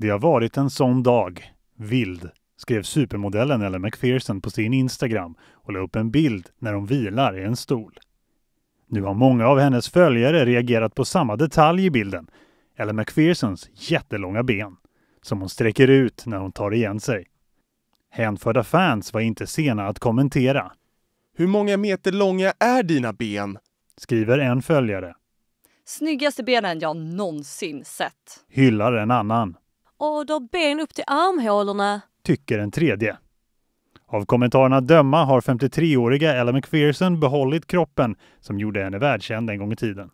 Det har varit en sån dag. Vild, skrev supermodellen Ellen McPherson på sin Instagram och la upp en bild när hon vilar i en stol. Nu har många av hennes följare reagerat på samma detalj i bilden. Ellen McPhersons jättelånga ben, som hon sträcker ut när hon tar igen sig. Hänförda fans var inte sena att kommentera. Hur många meter långa är dina ben? skriver en följare. Snyggaste benen jag någonsin sett. Hyllar en annan. Och du har ben upp till armhålorna. Tycker en tredje. Av kommentarerna att döma har 53-åriga Ella McPherson behållit kroppen som gjorde henne världskänd en gång i tiden.